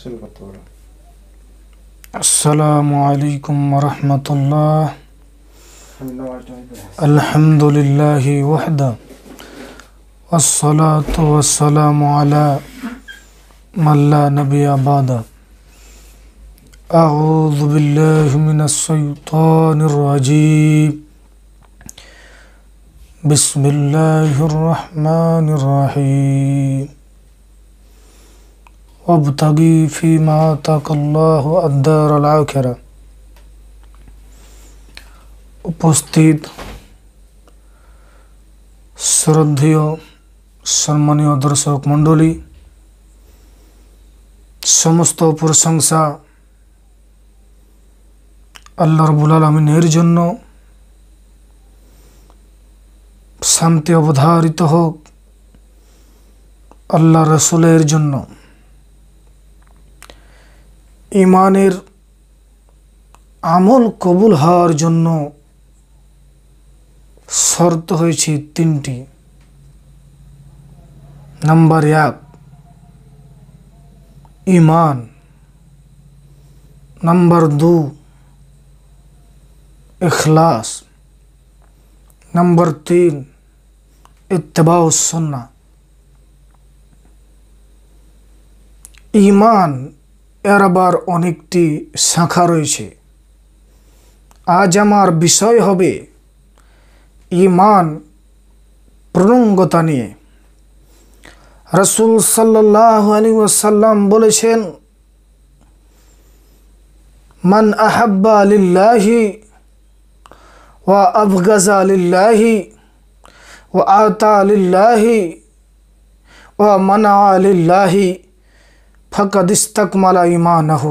শুরু করতে পারো আসসালামু আলাইকুম রহমতুল্লাহ الحمد لله وحده والصلاة والسلام على من لا نبي بعده أعوذ بالله من الشيطان الرجيم بسم الله الرحمن الرحيم ওবতাগী ফী মা আতাক আল্লাহু আদ দার আল আখরা উপস্থিত শ্রদ্ধেয় সন্মানীয় দর্শক মণ্ডলী समस्त উপসংসা আল্লাহ রাব্বুল আলামিন এর জন্য শান্তি অবধারিত হোক আল্লাহ রাসুলের জন্য ইমানের আমল কবুল হওয়ার জন্য শর্ত হয়েছে তিনটি নাম্বার এক ইমান নাম্বার দু এখলাস নাম্বার তিন ইত্তবাউসন্না ইমান এর আবার অনেকটি শাখা রয়েছে আজ আমার বিষয় হবে ইমান প্রণঙ্গতা নিয়ে রসুল সাল্লাহ আলী ওসাল্লাম বলেছেন মান আহাব্বা আলিল্লাহি ও আফগাজা আলিল্লাহি ও আতা আলিল্লাহি ও মানা আলিল্লাহি ফকাদিস্তাকমালা ইমানাহ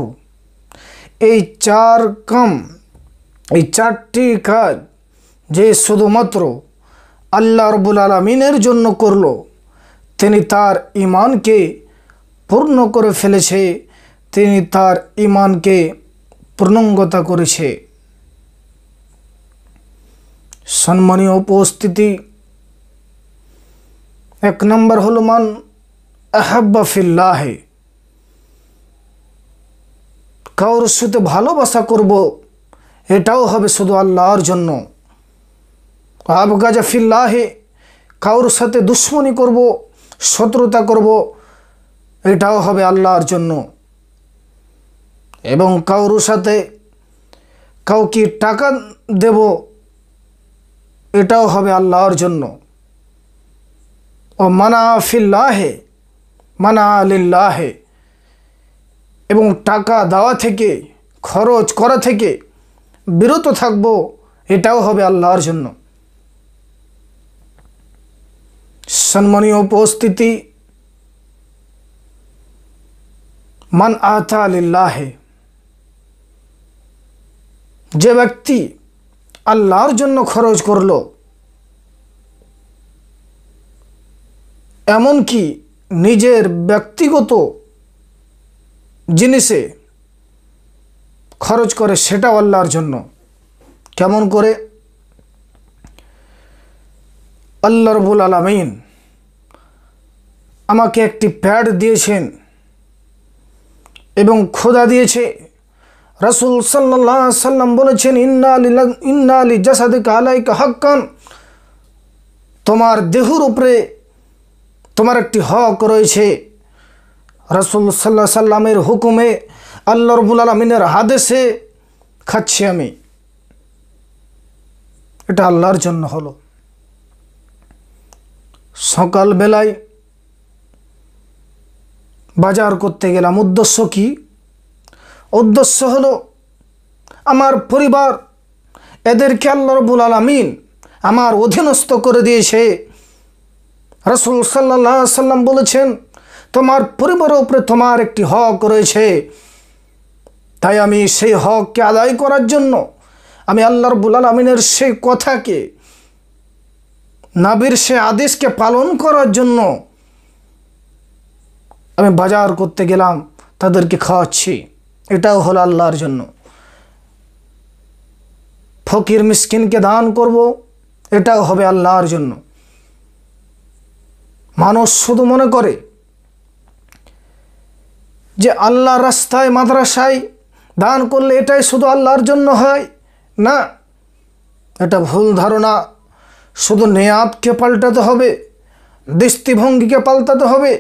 এই চার কাম এই চারটি কাজ যে শুধুমাত্র আল্লাহ রবুল আলমিনের জন্য করল তিনি তার ইমানকে পূর্ণ করে ফেলেছে তিনি তার ইমানকে পূর্ণঙ্গতা করেছে সম্মানীয় উপস্থিতি এক নম্বর হলো মান আহাব্বা কাউর সাথে ভালোবাসা করব এটাও হবে শুধু আল্লাহর জন্য আবগা জাফিল্লাহে কাউর সাথে দুশ্মনী করব শত্রুতা করব এটাও হবে আল্লাহর জন্য এবং কাউর সাথে কাউকে টাকা দেব এটাও হবে আল্লাহর জন্য ও মানা ফিল্লাহে মানা আলিল্লাহে এবং টাকা দেওয়া থেকে খরচ করা থেকে বিরত থাকব এটাও হবে আল্লাহর জন্য সম্মানীয় উপস্থিতি মান আতা আলিল্লাহে যে ব্যক্তি আল্লাহর জন্য খরচ করল এমনকি নিজের ব্যক্তিগত জিনিসে খরচ করে সেটাও আল্লাহর জন্য কেমন করে আল্লাহ রবুল আলমিন আমাকে একটি প্যাড দিয়েছেন এবং খোদা দিয়েছে রাসুল সাল্লাহ সাল্লাম বলেছেন ইন্না আলী ইন্না আলী জাসাদিক আলাইকা হাক্কান তোমার দেহুর উপরে তোমার একটি হক রয়েছে সাল্লা সাল্লামের হুকুমে আল্লা রবুল আলমিনের হাদেশে খাচ্ছি আমি এটা আল্লাহর জন্য হলো সকালবেলায় বাজার করতে গেলাম উদ্দেশ্য কি উদ্দেশ্য হলো আমার পরিবার এদেরকে আল্লা রবুল আলমিন আমার অধীনস্থ করে দিয়েছে রসুল সাল্লা সাল্লাম বলেছেন তোমার পরিবারের উপরে তোমার একটি হক রয়েছে তাই আমি সেই হককে আদায় করার জন্য আমি আল্লাহ রব্বুল আলমিনের সেই কথাকে নাবির সে আদেশকে পালন করার জন্য আমি বাজার করতে গেলাম তাদেরকে খাওয়াচ্ছি এটাও হলো আল্লাহর জন্য ফকির মিসকিনকে দান করব এটাও হবে আল্লাহর জন্য মানুষ শুধু মনে করে যে আল্লাহ রাস্তায় মাদ্রাসায় দান করলে এটাই শুধু আল্লাহর জন্য হয় না এটা ভুল ধারণা শুধু নেয়াতকে পাল্টাতে হবে দৃষ্টিভঙ্গিকে পাল্টাতে হবে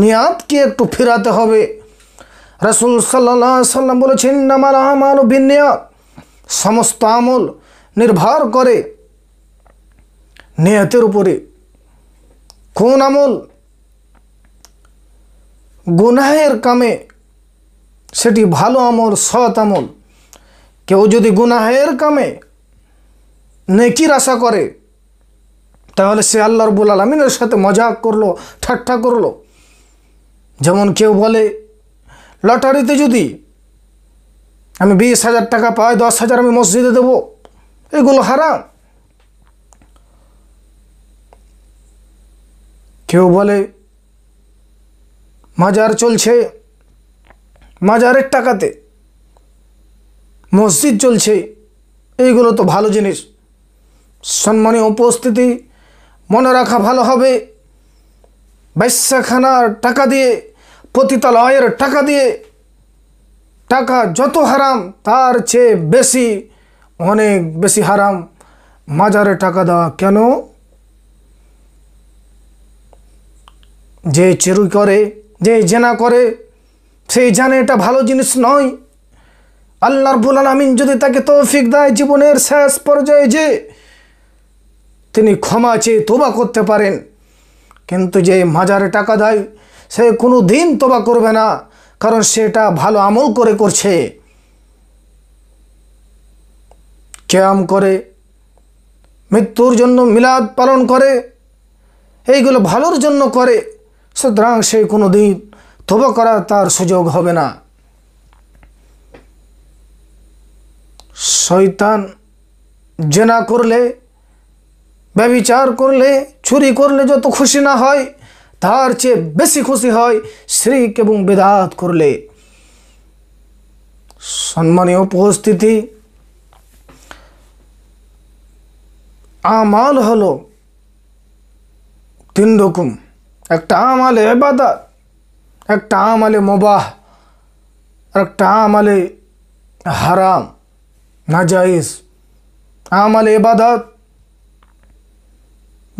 নেয়াদকে একটু ফেরাতে হবে রসুল সাল্লা সাল্লাম বলেছেন নামার আমার বিনিয়াত সমস্ত আমল নির্ভর করে নেয়াতের উপরে কোন আমল গুনাহের কামে সেটি ভালো আমল সৎ আমল কেউ যদি গুনাহের কামে নেকির আশা করে তাহলে সে আল্লাহর বুল আলমিনের সাথে মজাক করলো ঠাট্টা করলো যেমন কেউ বলে লটারিতে যদি আমি বিশ হাজার টাকা পাই দশ হাজার আমি মসজিদে দেবো এগুলো হারাম কেউ বলে মাজার চলছে মাজারের টাকাতে মসজিদ চলছে এইগুলো তো ভালো জিনিস সম্মানীয় উপস্থিতি মনে রাখা ভালো হবে বাইসাখানার টাকা দিয়ে পতিতালয়ের টাকা দিয়ে টাকা যত হারাম তার চেয়ে বেশি অনেক বেশি হারাম মাজারে টাকা দেওয়া কেন যে চেরুই করে যে জেনা করে সেই জানে এটা ভালো জিনিস নয় আল্লাহ রবুল আলমিন যদি তাকে তৌফিক দেয় জীবনের শেষ পর্যায়ে যে তিনি ক্ষমা চেয়ে তোবা করতে পারেন কিন্তু যে মাজারে টাকা দেয় সে কোনো দিন তোবা করবে না কারণ সেটা ভালো আমল করে করছে ক্যাম করে মৃত্যুর জন্য মিলাদ পালন করে এইগুলো ভালোর জন্য করে সুতরাং সে কোনো দিন তোবা করার তার সুযোগ হবে না শৈতান জেনা করলে ব্যবিচার করলে চুরি করলে যত খুশি না হয় তার চেয়ে বেশি খুশি হয় শ্রীক এবং বেদাত করলে সম্মানীয় উপস্থিতি আমাল হলো তিন রকম একটা আলে এবাদত একটা আলে মোবাহ আর একটা আলে হারাম আম আলে এবাদত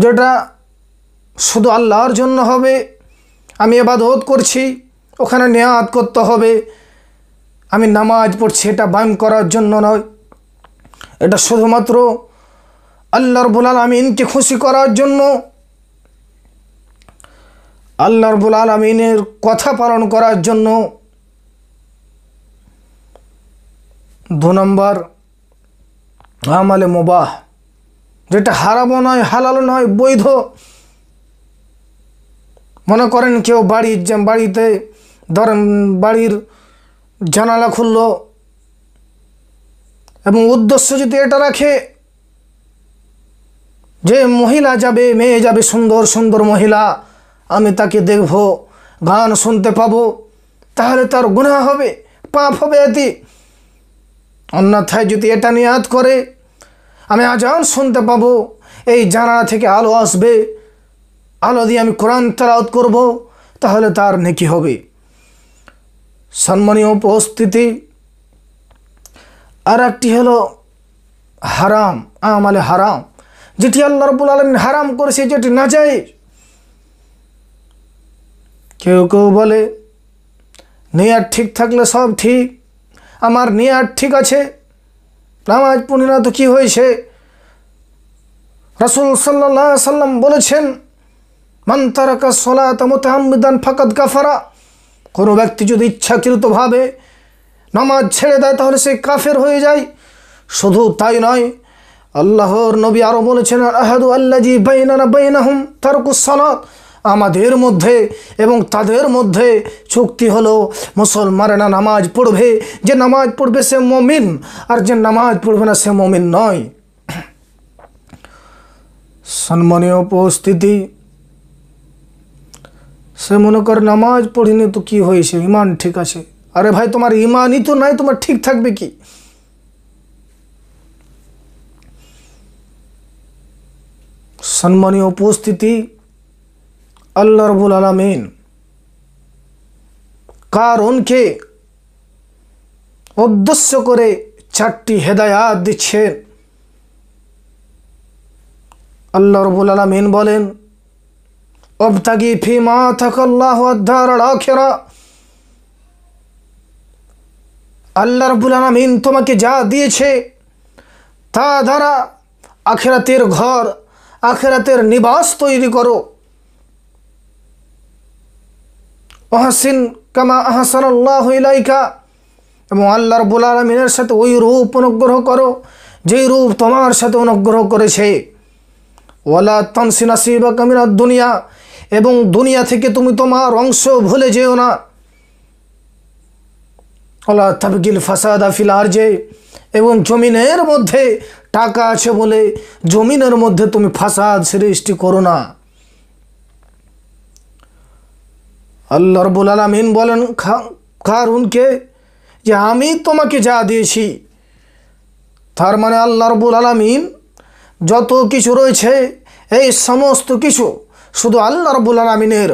যেটা শুধু আল্লাহর জন্য হবে আমি এবাদত করছি ওখানে নেয়াত করতে হবে আমি নামাজ পড়ছি এটা ব্যায়াম করার জন্য নয় এটা শুধুমাত্র আল্লাহর বোলাল ইনকে খুশি করার জন্য আল্লাহ রবুল আলমিনের কথা পালন করার জন্য দু নম্বর আমালে মোবাহ যেটা হারাবো নয় হালালো নয় বৈধ মনে করেন কেউ বাড়ির বাড়িতে ধরেন বাড়ির জানালা খুলল এবং উদ্দেশ্য যদি এটা রাখে যে মহিলা যাবে মেয়ে যাবে সুন্দর সুন্দর মহিলা আমি তাকে দেখব গান শুনতে পাব তাহলে তার গুণা হবে পাপ হবে এতে অন্যথায় যদি এটা নিয়াত করে আমি আজান শুনতে পাবো এই জানা থেকে আলো আসবে আলো দিয়ে আমি কোরআন তালাউত করব তাহলে তার নেকি হবে সম্মানীয় উপস্থিতি আর একটি হলো হারাম আমালে হারাম যেটি আল্লাহ রবুল আলমিন হারাম করেছে যেটি না যায় কেউ কেউ বলে নেয়ার ঠিক থাকলে সব ঠিক আমার নেয়ার ঠিক আছে নামাজ পূর্ণিমা তো কী হয়েছে রসুল সাল্লাহ সাল্লাম বলেছেন মান্তারাকা সলাত মোতাহাম্মিদান ফাকাত গাফারা কোনো ব্যক্তি যদি ইচ্ছাকৃতভাবে নামাজ ছেড়ে দেয় তাহলে সে কাফের হয়ে যায় শুধু তাই নয় আল্লাহর নবী আরও বলেছেন আহাদু আল্লাজি বাইনানা বাইনাহুম তারকুস আমাদের মধ্যে এবং তাদের মধ্যে চুক্তি হলো মুসলমানেরা নামাজ পড়বে যে নামাজ পড়বে সে মমিন আর যে নামাজ পড়বে না সে মমিন নয় সম্মানীয় উপস্থিতি সে মনে কর নামাজ পড়িনি তো কি হয়েছে ইমান ঠিক আছে আরে ভাই তোমার ইমানই তো নাই তোমার ঠিক থাকবে কি সম্মানীয় উপস্থিতি আল্লাহ রবুল আলমিন কারণকে উদ্দেশ্য করে চারটি হেদায়াত দিচ্ছেন আল্লাহ রবুল আলমিন বলেন অবতাগি ফি মা থাকল্লাহ আখেরা আল্লাহ রবুল আলমিন তোমাকে যা দিয়েছে তা দ্বারা আখেরাতের ঘর আখেরাতের নিবাস তৈরি করো অহাসিন কামা আহাসান আল্লাহ ইলাইকা এবং আল্লাহ রবুল আলমিনের সাথে ওই রূপ অনুগ্রহ করো যেই রূপ তোমার সাথে অনুগ্রহ করেছে ওয়ালা তনসিনা সিবা কামিনা দুনিয়া এবং দুনিয়া থেকে তুমি তোমার অংশ ভুলে যেও না ওলা তাবগিল ফাসাদ আফিল আর যে এবং জমিনের মধ্যে টাকা আছে বলে জমিনের মধ্যে তুমি ফাসাদ সৃষ্টি করো না আল্লাহ রবুল আলমিন বলেন কারুনকে যে আমি তোমাকে যা দিয়েছি তার মানে আল্লাহ রবুল আলমিন যত কিছু রয়েছে এই সমস্ত কিছু শুধু আল্লাহ রবুল আলমিনের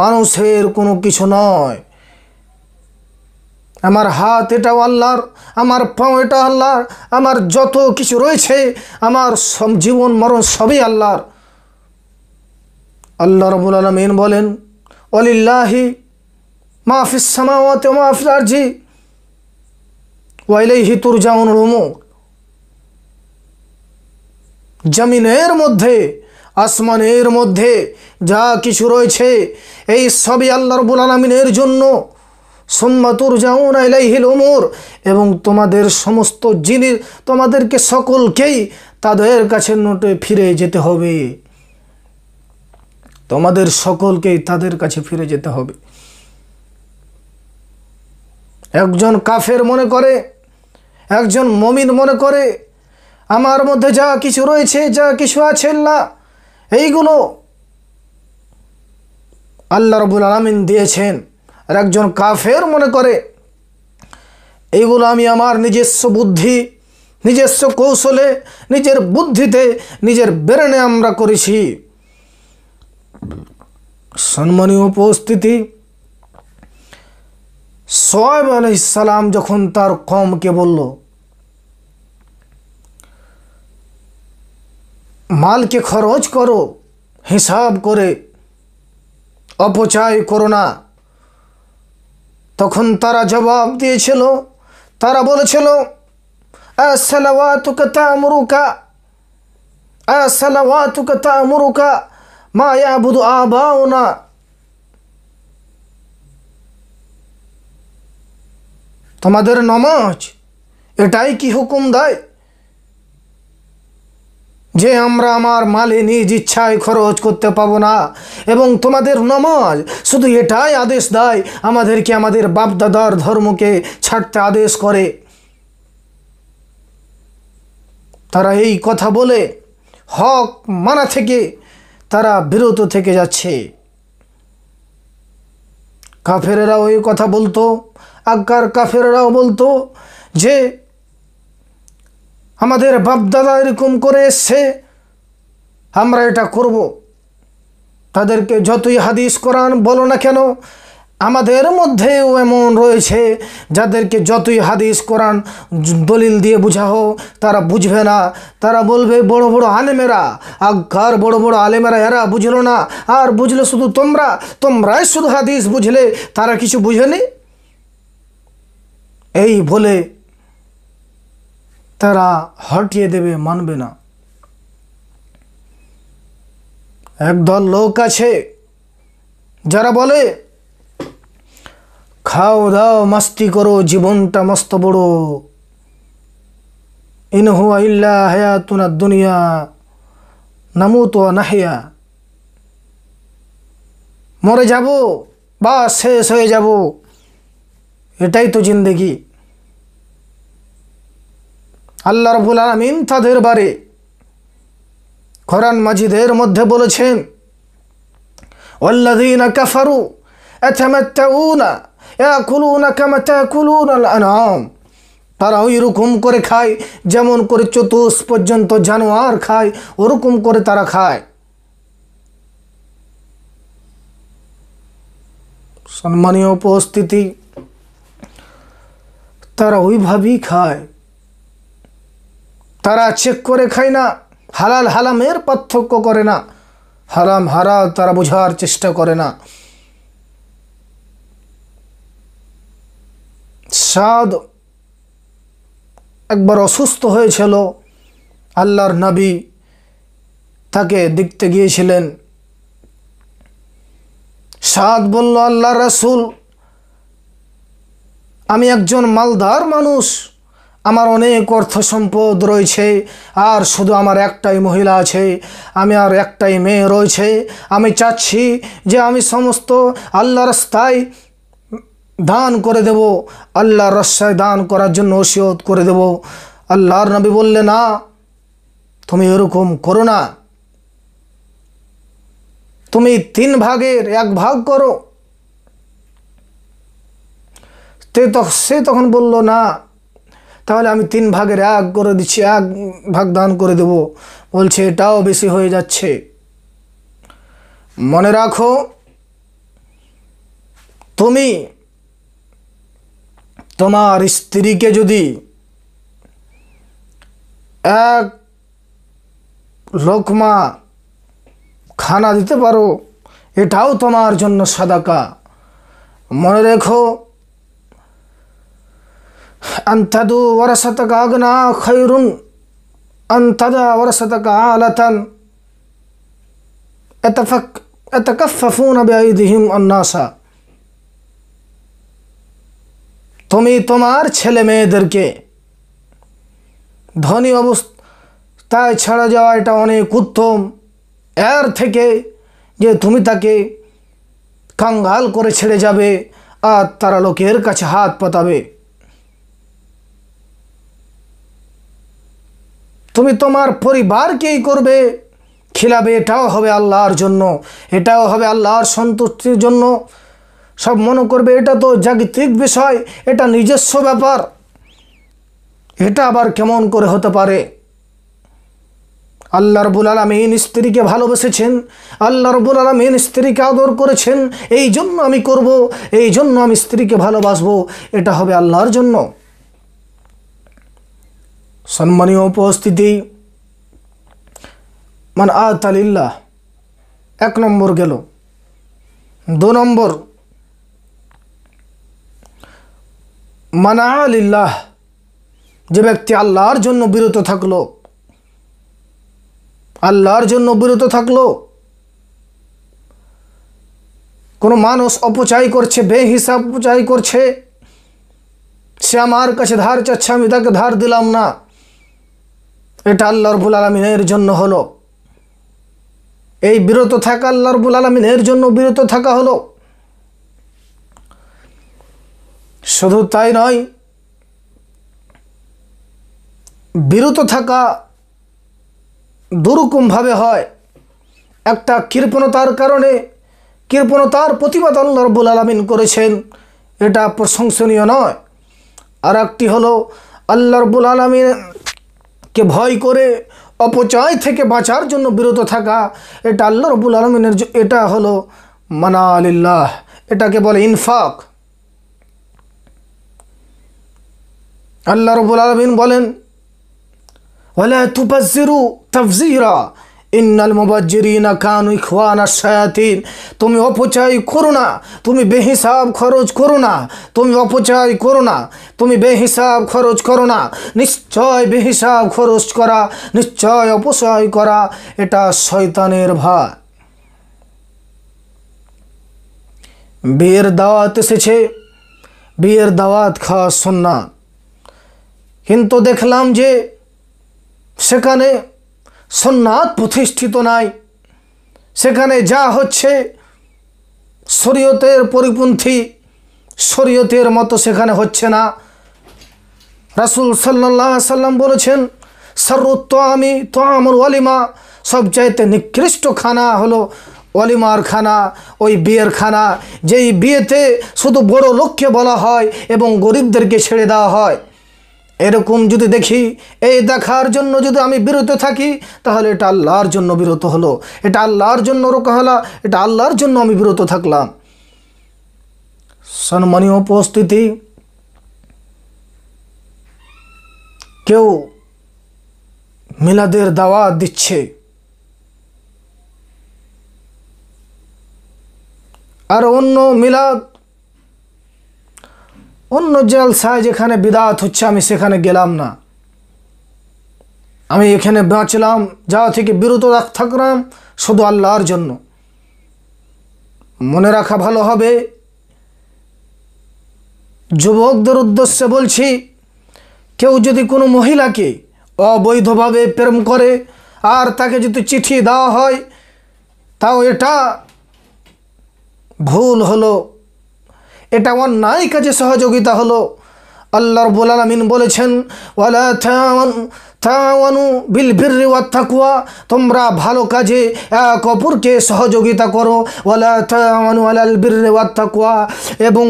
মানুষের কোনো কিছু নয় আমার হাত এটাও আল্লাহর আমার পাও এটা আল্লাহর আমার যত কিছু রয়েছে আমার জীবন মরণ সবই আল্লাহর আল্লাহ রবুল আলমিন বলেন অলিল্লাহি মাহফিস সামাওয়াত মাহফিল আরজি ওয়াইলাইহি তুরজাউন রুমু জমিনের মধ্যে আসমানের মধ্যে যা কিছু রয়েছে এই সবই আল্লাহ রবুল আলমিনের জন্য সোম্মাতুর যাউন আইলাইহিল ওমর এবং তোমাদের সমস্ত জিনিস তোমাদেরকে সকলকেই তাদের কাছে নোটে ফিরে যেতে হবে তোমাদের সকলকেই তাদের কাছে ফিরে যেতে হবে একজন কাফের মনে করে একজন মমিন মনে করে আমার মধ্যে যা কিছু রয়েছে যা কিছু আছে না এইগুলো আল্লাহ রবুল আলমিন দিয়েছেন আর একজন কাফের মনে করে এইগুলো আমি আমার নিজস্ব বুদ্ধি নিজস্ব কৌশলে নিজের বুদ্ধিতে নিজের বেরেনে আমরা করেছি সম্মানীয় উপস্থিতি সোয়েব আলাইসালাম যখন তার কমকে বলল মালকে খরচ করো হিসাব করে অপচয় করো না তখন তারা জবাব দিয়েছিল তারা বলেছিল আসসালাওয়াতুকা তা'মুরুকা আসসালাওয়াতুকা তামরুকা মা ইয়াবুদু তোমাদের নমাজ এটাই কি হুকুম দেয় যে আমরা আমার মালে নিজ ইচ্ছায় খরচ করতে পাবো না এবং তোমাদের নমাজ শুধু এটাই আদেশ দেয় আমাদেরকে আমাদের বাপদাদার ধর্মকে ছাড়তে আদেশ করে তারা এই কথা বলে হক মানা থেকে তারা বিরত থেকে যাচ্ছে কাফেরেরা ওই কথা বলতো আজ্ঞার কাফেরেরাও বলতো যে আমাদের বাপদাদা এরকম করে এসছে আমরা এটা করব তাদেরকে যতই হাদিস কোরআন বলো না কেন আমাদের মধ্যেও এমন রয়েছে যাদেরকে যতই হাদিস কোরআন দলিল দিয়ে হোক তারা বুঝবে না তারা বলবে বড় বড় আলেমেরা আগার বড় বড় আলেমেরা এরা বুঝলো না আর বুঝলে শুধু তোমরা তোমরাই শুধু হাদিস বুঝলে তারা কিছু বুঝেনি এই বলে তারা হটিয়ে দেবে মানবে না একদল লোক আছে যারা বলে খাও দাও মাস্তি করো জীবনটা মস্ত বড় ইনহুয়া ইল্লা হায়াতুনা দুনিয়া নামু তো নাহিয়া মরে যাব বা শেষ হয়ে যাব এটাই তো জিন্দেগি আল্লাহ রবুল আলমিন তাদের বারে খরান মাজিদের মধ্যে বলেছেন ওল্লাদিনা কাফারু উনা তারা ওইরকম করে খায় যেমন করে চতুষ পর্যন্ত জানোয়ার খায় ওরকম করে তারা খায় সম্মানীয় উপস্থিতি তারা ওইভাবেই খায় তারা চেক করে খায় না হালাল হালামের পার্থক্য করে না হারাম হারা তারা বোঝার চেষ্টা করে না সাদ একবার অসুস্থ হয়েছিল আল্লাহর নবী তাকে দেখতে গিয়েছিলেন সাদ বলল আল্লাহ রাসুল আমি একজন মালদার মানুষ আমার অনেক অর্থ সম্পদ রয়েছে আর শুধু আমার একটাই মহিলা আছে আমি আর একটাই মেয়ে রয়েছে আমি চাচ্ছি যে আমি সমস্ত আল্লাহ রাস্তায় দান করে দেব আল্লাহর রসায় দান করার জন্য ওসিয়ত করে দেব আল্লাহর নবী বললে না তুমি এরকম করো না তুমি তিন ভাগের এক ভাগ করো সে তখন বলল না তাহলে আমি তিন ভাগের এক করে দিচ্ছি এক ভাগ দান করে দেব বলছে এটাও বেশি হয়ে যাচ্ছে মনে রাখো তুমি তোমার স্ত্রীকে যদি এক লোকমা খানা দিতে পারো এটাও তোমার জন্য সাদাকা মনে রেখো আন্তাদু ওরাসাতাকা আগনা খৈরুন আন্তাদা ওরাসাতাকা আলাতান এতফাক এতকফফুন দিহিম অন্নাসা তুমি তোমার ছেলে মেয়েদেরকে ধনী অবস্থায় ছেড়ে যাওয়া এটা অনেক উত্তম এর থেকে যে তুমি তাকে কাঙ্গাল করে ছেড়ে যাবে আর তারা লোকের কাছে হাত পাতাবে তুমি তোমার পরিবারকেই করবে খিলাবে এটাও হবে আল্লাহর জন্য এটাও হবে আল্লাহর সন্তুষ্টির জন্য সব মনে করবে এটা তো জাগতিক বিষয় এটা নিজস্ব ব্যাপার এটা আবার কেমন করে হতে পারে আল্লাহ রবুল আলমিন স্ত্রীকে ভালোবেসেছেন আল্লাহ রবুল আলমিন স্ত্রীকে আদর করেছেন এই জন্য আমি করব এই জন্য আমি স্ত্রীকে ভালোবাসবো এটা হবে আল্লাহর জন্য সম্মানীয় উপস্থিতি মান আতালিল্লাহ এক নম্বর গেল দু নম্বর মানা আলিল্লাহ যে ব্যক্তি আল্লাহর জন্য বিরত থাকলো আল্লাহর জন্য বিরত থাকলো কোনো মানুষ অপচয় করছে বে হিসাব অপচয় করছে সে আমার কাছে ধার চাচ্ছে আমি তাকে ধার দিলাম না এটা আল্লাহর বুল আলমিনের জন্য হলো এই বিরত থাকা আল্লাহর বুল আলমিনের জন্য বিরত থাকা হলো শুধু তাই নয় বিরত থাকা দুরকমভাবে হয় একটা কৃপণতার কারণে কৃপণতার প্রতিবাদ আল্লাহ রব্বুল আলমিন করেছেন এটা প্রশংসনীয় নয় আর একটি হলো আল্লাহ রব্বুল আলমিনকে ভয় করে অপচয় থেকে বাঁচার জন্য বিরত থাকা এটা আল্লাহ রবুল আলমিনের এটা হলো মানা আলিল্লাহ এটাকে বলে ইনফাক আল্লাহ রবুল আলমিন বলেন ইন্নাল মুবাজ্জিরিনা কানু ইখওয়ানা শায়াতিন তুমি অপচয় করো না তুমি বেহিসাব খরচ করো না তুমি অপচয় করো না তুমি বেহিসাব খরচ করো না নিশ্চয় বেহিসাব খরচ করা নিশ্চয় অপচয় করা এটা শয়তানের ভার বিয়ের দাওয়াত এসেছে বিয়ের দাওয়াত খাওয়া সন্ন্যাত কিন্তু দেখলাম যে সেখানে সন্ন্যাত প্রতিষ্ঠিত নাই সেখানে যা হচ্ছে শরীয়তের পরিপন্থী শরীয়তের মতো সেখানে হচ্ছে না রাসুল সাল্লাহ সাল্লাম বলেছেন আমি তো আমর ওয়ালিমা সবচাইতে নিকৃষ্ট খানা হলো অলিমার খানা ওই বিয়ের খানা যেই বিয়েতে শুধু বড় লোককে বলা হয় এবং গরিবদেরকে ছেড়ে দেওয়া হয় এরকম যদি দেখি এই দেখার জন্য যদি আমি বিরত থাকি তাহলে এটা আল্লাহর জন্য বিরত হলো এটা আল্লাহর জন্য রোকাহলা এটা আল্লাহর জন্য আমি বিরত থাকলাম সম্মানীয় উপস্থিতি কেউ মিলাদের দাওয়া দিচ্ছে আর অন্য মিলাদ অন্য জলসায় যেখানে বিদাত হচ্ছে আমি সেখানে গেলাম না আমি এখানে বাঁচলাম যাওয়া থেকে বিরত থাকলাম শুধু আল্লাহর জন্য মনে রাখা ভালো হবে যুবকদের উদ্দেশ্যে বলছি কেউ যদি কোনো মহিলাকে অবৈধভাবে প্রেম করে আর তাকে যদি চিঠি দেওয়া হয় তাও এটা ভুল হলো এটা আমার নাই কাজে সহযোগিতা হলো আল্লাহ রব্বুল আমিন বলেছেন ওয়ালা বিল বিররি থাকুয়া তোমরা ভালো কাজে এক অপরকে সহযোগিতা করো ওয়ালা থানু আলাল বীর থাকুয়া এবং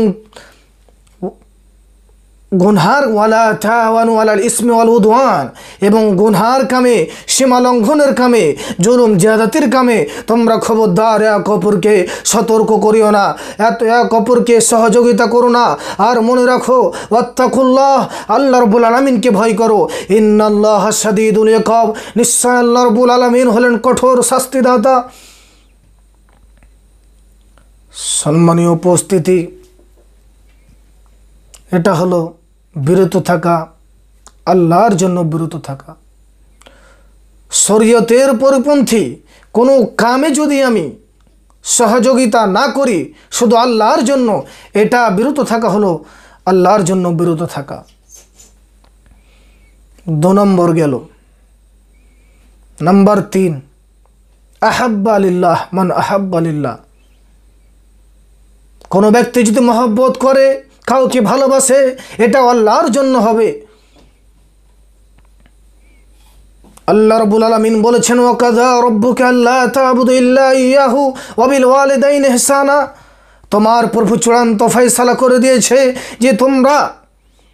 গুনহার ওয়ালা তাওয়ানু আলাল ইসমে ওয়াল উদওয়ান এবং গুনহার কামে সীমা লঙ্ঘনের কামে জুলুম জিয়াদাতির কামে তোমরা খবরদার এক অপরকে সতর্ক করিও না এত এক অপরকে সহযোগিতা করো না আর মনে রাখো ওয়াত্তাকুল্লাহ আল্লাহ রবুল আলমিনকে ভয় করো ইন্নাল্লাহ সাদিদুল একব নিশ্চয় আল্লাহ রবুল আলমিন হলেন কঠোর শাস্তিদাতা সম্মানীয় উপস্থিতি এটা হলো বিরুদ্ধ থাকা আল্লাহর জন্য বিরুদ্ধ থাকা সূর্যতের পরপন্থী কোন কাজে যদি আমি সহযোগিতা না করি শুধু আল্লাহর জন্য এটা বিরুদ্ধ থাকা হলো আল্লাহর জন্য বিরুদ্ধ থাকা দুই নম্বর গেল নাম্বার 3 احب الله من احب الله কোন ব্যক্তি যদি محبت করে কাউকে ভালোবাসে এটা আল্লাহর জন্য হবে আল্লাহ রবুল আলমিন বলেছেন ও আল্লাহ অবিল ওয়ালেদাইন হেসানা তোমার প্রভু চূড়ান্ত ফেসলা করে দিয়েছে যে তোমরা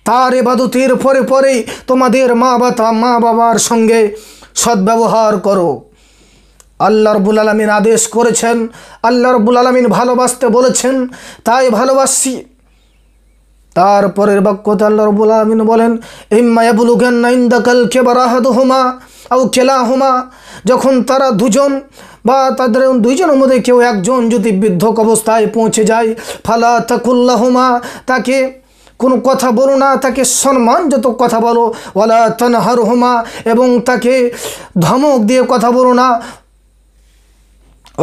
তার এবাদতির পরে পরে তোমাদের মা বাবা মা বাবার সঙ্গে সদ্ব্যবহার করো আল্লাহ রবুল আলমিন আদেশ করেছেন আল্লাহ রবুল আলমিন ভালোবাসতে বলেছেন তাই ভালোবাসি তারপরের বাক্য আল্লাহ আলমিন বলেন ইম্মায়া বুলুকেন নাইন্দাকাল কেবারাহাদ হোমা আউ খেলা হোমা যখন তারা দুজন বা তাদের দুইজনের মধ্যে কেউ একজন যদি বৃদ্ধক অবস্থায় পৌঁছে যায় ফালা তাকুল্লা হোমা তাকে কোনো কথা বলো না তাকে যত কথা বলো ওয়ালা তনহার হোমা এবং তাকে ধমক দিয়ে কথা বলো না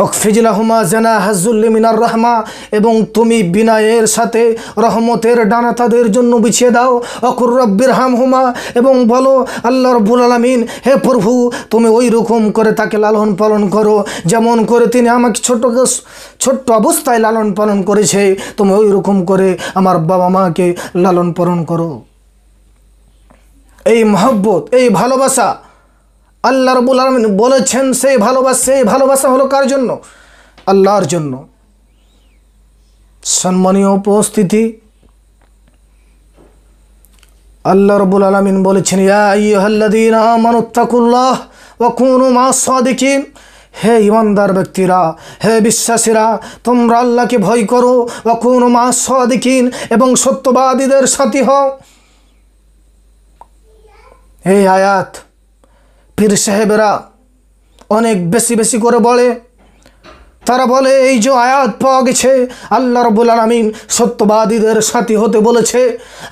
অকফিজলাহমা জেনা হাজুল্লিমিনার রহমা এবং তুমি বিনায়ের সাথে রহমতের ডানা তাদের জন্য বিছিয়ে দাও অকুর রব্বির হাম হুমা এবং বলো আল্লাহ রব্বুল আলমিন হে প্রভু তুমি ওই রকম করে তাকে লালন পালন করো যেমন করে তিনি আমাকে ছোট ছোট্ট অবস্থায় লালন পালন করেছে তুমি ওই রকম করে আমার বাবা মাকে লালন পালন করো এই মহব্বত এই ভালোবাসা আল্লাহ রবুল আলমিন বলেছেন সেই ভালোবাসা সেই ভালোবাসা হলো কার জন্য আল্লাহর জন্য সম্মানীয় উপস্থিতি আল্লাহ রবুল আলমিন বলেছেন ইয়াহ্লাদিন হে ইমানদার ব্যক্তিরা হে বিশ্বাসীরা তোমরা আল্লাহকে ভয় করো বা কোনো মা দেখিন এবং সত্যবাদীদের সাথী হও এই আয়াত পীর সাহেবেরা অনেক বেশি বেশি করে বলে তারা বলে এই যে আয়াত পাওয়া গেছে আল্লাহ রবুল আলমিন সত্যবাদীদের সাথী হতে বলেছে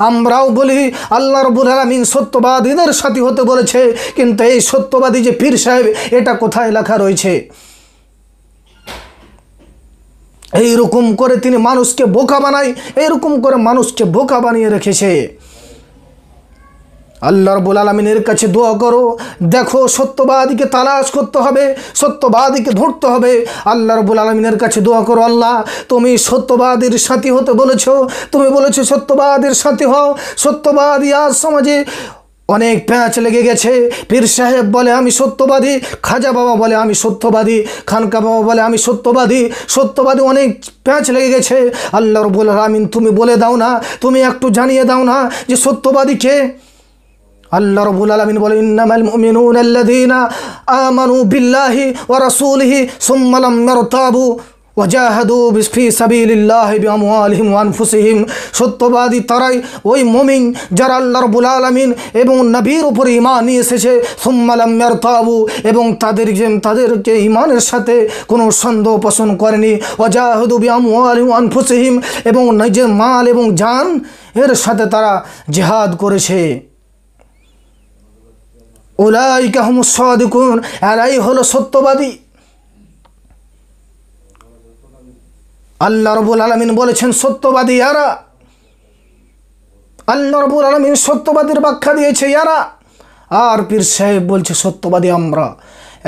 আমরাও বলি আল্লাহ রবুল আলমিন সত্যবাদীদের সাথী হতে বলেছে কিন্তু এই সত্যবাদী যে পীর সাহেব এটা কোথায় লেখা রয়েছে এই রকম করে তিনি মানুষকে বোকা বানায় এইরকম করে মানুষকে বোকা বানিয়ে রেখেছে আল্লাহ রবুল আলমিনের কাছে দোয়া করো দেখো সত্যবাদীকে তালাশ করতে হবে সত্যবাদীকে ধরতে হবে আল্লাহ রবুল আলমিনের কাছে দোয়া করো আল্লাহ তুমি সত্যবাদের সাথী হতে বলেছ তুমি বলেছো সত্যবাদের সাথী হও সত্যবাদী আজ সমাজে অনেক প্যাঁচ লেগে গেছে পীর সাহেব বলে আমি সত্যবাদী খাজা বাবা বলে আমি সত্যবাদী খানকা বাবা বলে আমি সত্যবাদী সত্যবাদী অনেক প্যাঁচ লেগে গেছে আল্লাহ রবুল আলমিন তুমি বলে দাও না তুমি একটু জানিয়ে দাও না যে সত্যবাদীকে আল্লাহ রবুল আলমিন বলে ইন্নামাল মুমিনুন আল্লাযীনা আমানু বিল্লাহি ওয়া রাসূলিহি সুম্মা লাম ইয়ারতাবু ওয়াজাহাদু বিসফি সাবিলিল্লাহি বিআমওয়ালিহিম ওয়া আনফুসিহিম সত্যবাদী তারাই ওই মুমিন যারা আল্লাহ রাব্বুল আলামিন এবং নবীর উপর ঈমান নিয়ে এসেছে সুম্মা লাম ইয়ারতাবু এবং তাদের যে তাদেরকে ঈমানের সাথে কোনো সন্দেহ পোষণ করেনি ওয়াজাহাদু বিআমওয়ালিহিম ওয়া আনফুসিহিম এবং নিজের মাল এবং জান এর সাথে তারা জিহাদ করেছে হম সাদুকুন এরাই হলো সত্যবাদী আল্লাহ রবুল আলমিন বলেছেন সত্যবাদী ইয়ারা আল্লাহ রবুল আলমিন সত্যবাদীর ব্যাখ্যা দিয়েছে ইয়ারা আর পীর সাহেব বলছে সত্যবাদী আমরা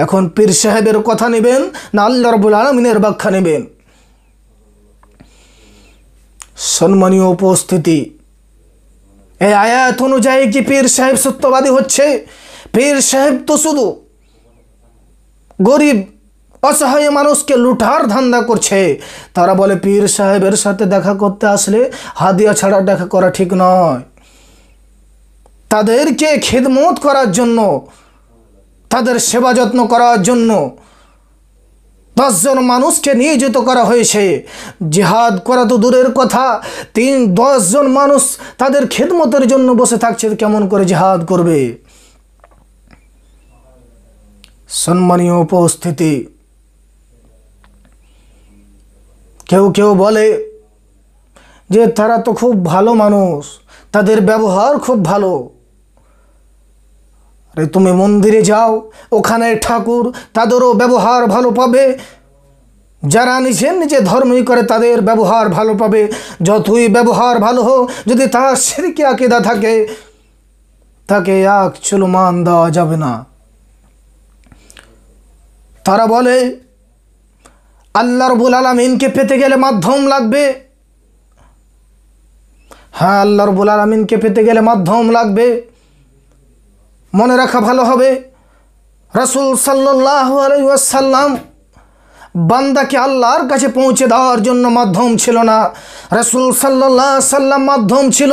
এখন পীর সাহেবের কথা নেবেন না আল্লাহ রবুল আলমিনের ব্যাখ্যা নেবেন সম্মানীয় উপস্থিতি এই আয়াত অনুযায়ী কি পীর সাহেব সত্যবাদী হচ্ছে পীর সাহেব তো শুধু গরিব অসহায় মানুষকে লুঠার ধান্দা করছে তারা বলে পীর সাহেবের সাথে দেখা করতে আসলে হাদিয়া ছাড়া দেখা করা ঠিক নয় তাদেরকে খেদমত করার জন্য তাদের সেবা যত্ন করার জন্য দশজন মানুষকে নিয়োজিত করা হয়েছে জেহাদ করা তো দূরের কথা তিন দশজন মানুষ তাদের খেদমতের জন্য বসে থাকছে কেমন করে জেহাদ করবে সম্মানীয় উপস্থিতি কেউ কেউ বলে যে তারা তো খুব ভালো মানুষ তাদের ব্যবহার খুব ভালো আরে তুমি মন্দিরে যাও ওখানে ঠাকুর তাদেরও ব্যবহার ভালো পাবে যারা নিজের নিজে ধর্মই করে তাদের ব্যবহার ভালো পাবে যতই ব্যবহার ভালো হোক যদি তার সিরকি আকিদা থাকে তাকে এক চলমান দেওয়া যাবে না তারা বলে আল্লাহ রবুল আলমিনকে পেতে গেলে মাধ্যম লাগবে হ্যাঁ আল্লাহ রবুল আলমিনকে পেতে গেলে মাধ্যম লাগবে মনে রাখা ভালো হবে রসুল সাল্লাহ আলাই ওয়াসাল্লাম বান্দা কে আল্লাহর কাছে পৌঁছে দয়ার জন্য মাধ্যম ছিল না রাসূল সাল্লাল্লাহু সাল্লাম মাধ্যম ছিল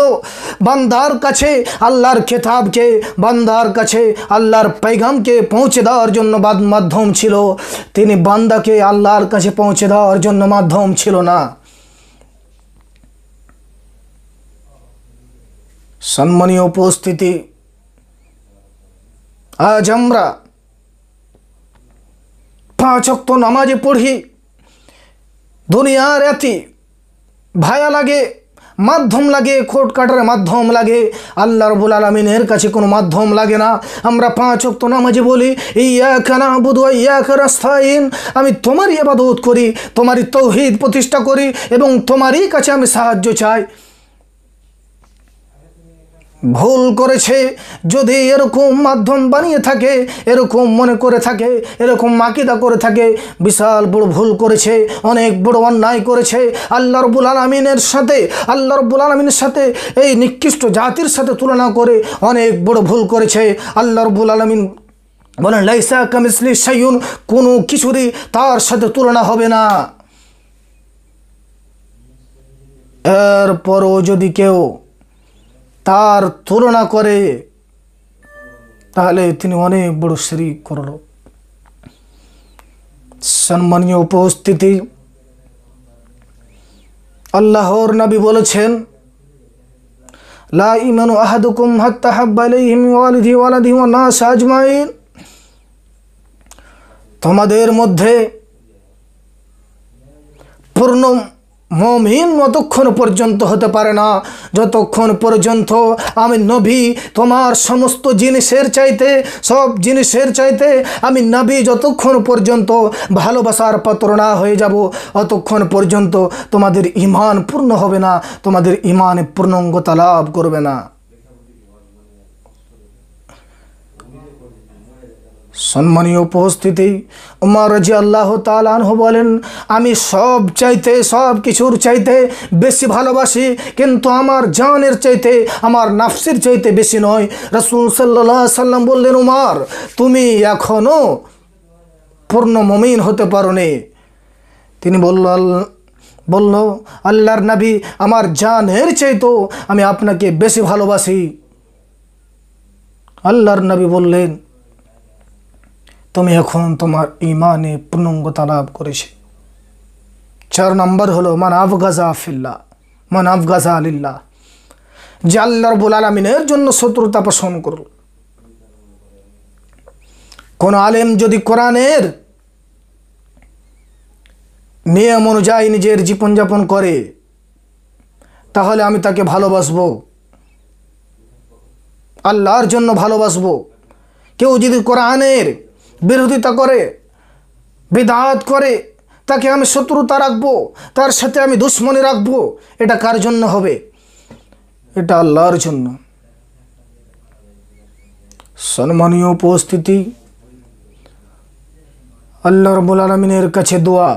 বান্দার কাছে আল্লাহর kitab কে বান্দার কাছে আল্লাহর پیغام কে পৌঁছে দয়ার জন্য মাধ্যম ছিল তিনে বান্দা কে আল্লাহর কাছে পৌঁছে দয়ার জন্য মাধ্যম ছিল না সন্মানীয় উপস্থিতি আজমরা পাঁচক্ত নামাজে পড়ি দুনিয়ার এতি ভায়া লাগে মাধ্যম লাগে খোট কাটার মাধ্যম লাগে আল্লাহ রবুল আলমিনের কাছে কোনো মাধ্যম লাগে না আমরা পাঁচ অক্ত নামাজে বলি ইয়া বুধ বুধুয়া ইয়া খারাস্তাইন আমি তোমারই আবাদত করি তোমারই তৌহিদ প্রতিষ্ঠা করি এবং তোমারই কাছে আমি সাহায্য চাই ভুল করেছে যদি এরকম মাধ্যম বানিয়ে থাকে এরকম মনে করে থাকে এরকম মাকিদা করে থাকে বিশাল বড় ভুল করেছে অনেক বড় অন্যায় করেছে আল্লাহ রবুল আলমিনের সাথে আল্লাহ রবুল আলমিনের সাথে এই নিকৃষ্ট জাতির সাথে তুলনা করে অনেক বড় ভুল করেছে আল্লাহ রবুল আলমিন বলেন লাইসা কামিসলি সাইন কোনো কিছুরই তার সাথে তুলনা হবে না এরপরও যদি কেউ তার তুলনা করে তাহলে তিনি অনেক বড় শ্রী করল সম্মানীয় উপস্থিতি আল্লাহর নবী বলেছেন লা ইমানু আহাদুকুম তোমাদের মধ্যে পূর্ণ মমিন অতক্ষণ পর্যন্ত হতে পারে না যতক্ষণ পর্যন্ত আমি নবী তোমার সমস্ত জিনিসের চাইতে সব জিনিসের চাইতে আমি নবী যতক্ষণ পর্যন্ত ভালোবাসার পাত্র না হয়ে যাব অতক্ষণ পর্যন্ত তোমাদের ইমান পূর্ণ হবে না তোমাদের ইমান পূর্ণঙ্গতা লাভ করবে না সম্মানীয় উপস্থিতি উমার রাজি আল্লাহ তালহ বলেন আমি সব চাইতে সব কিছুর চাইতে বেশি ভালোবাসি কিন্তু আমার জানের চাইতে আমার নাফসির চাইতে বেশি নয় রসুল সাল্লাহ সাল্লাম বললেন উমার তুমি এখনও পূর্ণ মমিন হতে পারো তিনি বলল বলল আল্লাহর নাবি আমার জানের চাইতো আমি আপনাকে বেশি ভালোবাসি আল্লাহর নবী বললেন তুমি এখন তোমার ইমানে পূর্ণঙ্গতা লাভ করেছে চার নম্বর হলো মান আফগাজা আফিল্লা মান আফগাজা আলিল্লা যে আল্লাহর বোল আলমিনের জন্য শত্রুতা পোষণ করল কোন আলেম যদি কোরআনের নিয়ম অনুযায়ী নিজের জীবনযাপন করে তাহলে আমি তাকে ভালোবাসবো আল্লাহর জন্য ভালোবাসবো কেউ যদি কোরআনের বিরোধিতা করে বিদাত করে তাকে আমি শত্রুতা রাখবো তার সাথে আমি দুশ্মনী রাখবো এটা কার জন্য হবে এটা আল্লাহর জন্য সম্মানীয় উপস্থিতি আল্লাহ রবুল আলমিনের কাছে দোয়া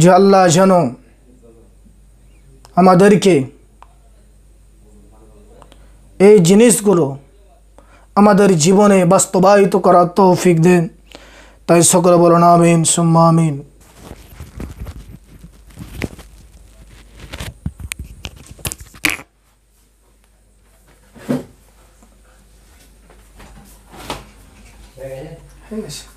যে আল্লাহ যেন আমাদেরকে এই জিনিসগুলো हमदर जिবনে বাস্তবায়িত করা তৌফিক দেন তাই চক্র বলনাবে সুম আমিন